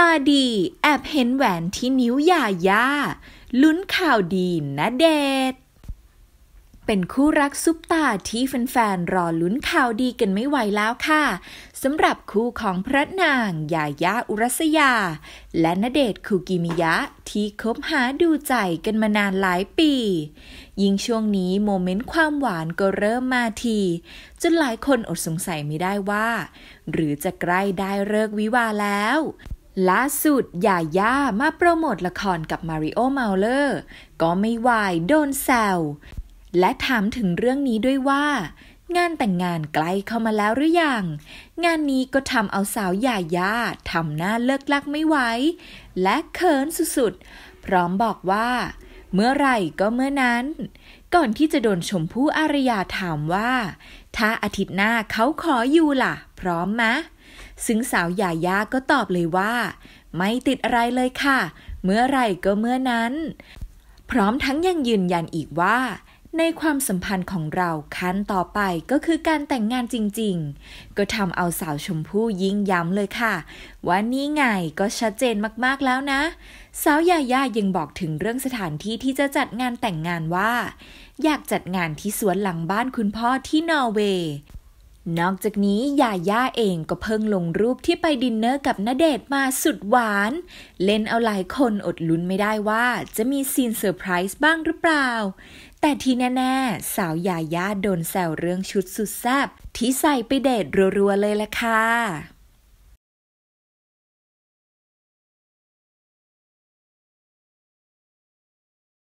ตาดีแอบเห็นแหวนที่นิ้วยาย่าลุ้นข่าวดีนะเดชเป็นคู่รักซุปตาที่แฟนๆรอลุ้นข่าวดีกันไม่ไหวแล้วค่ะสำหรับคู่ของพระนางยาย่าอุรัสยา และณเดชคูกิมิยะที่คบหาดูใจกันมานานหลายปี ยิ่งช่วงนี้โมเมนต์ความหวานก็เริ่มมาที จนหลายคนอดสงสัยไม่ได้ว่า หรือจะใกล้ได้เลิกวิวาแล้วล่าสุดยาย่ามาโปรโมทละครกับมาริโอเมาเลอร์ก็ไม่วายโดนแซวและถามถึงเรื่องนี้ด้วยว่า งานแต่งงานใกล้เข้ามาแล้วหรืออยังงานนี้ก็ทำเอาสาวยาย่าทำหน้าเลิกลักไม่ไหวและเขินสุดๆ พร้อมบอกว่า เมื่อไรก็เมื่อนั้น ก่อนที่จะโดนชมพู่อารยาถามว่า ถ้าอาทิตย์หน้าเขาขออยู่ล่ะ พร้อมไหมซึ่งสาวยายาก็ตอบเลยว่า ไม่ติดอะไรเลยค่ะ เมื่อไรก็เมื่อนั้น พร้อมทั้งยังยืนยันอีกว่า ในความสัมพันธ์ของเราขั้นต่อไปก็คือการแต่งงานจริงๆ ก็ทำเอาสาวชมพู่ยิ่งย้ำเลยค่ะ ว่านี่ไงก็ชัดเจนมากๆแล้วนะสาวยาย่ายังบอกถึงเรื่องสถานที่ที่จะจัดงานแต่งงานว่า อยากจัดงานที่สวนหลังบ้านคุณพ่อที่นอร์เวย์นอกจากนี้ยาย่าเองก็เพิ่งลงรูปที่ไปดินเนอร์กับณเดชน์มาสุดหวาน เล่นเอาหลายคนอดลุ้นไม่ได้ว่าจะมีซีนเซอร์ไพรส์บ้างหรือเปล่า แต่ที่แน่ๆสาวยาย่าโดนแซวเรื่องชุดสุดแซบที่ใส่ไปเดทรัวๆ เลยละค่ะ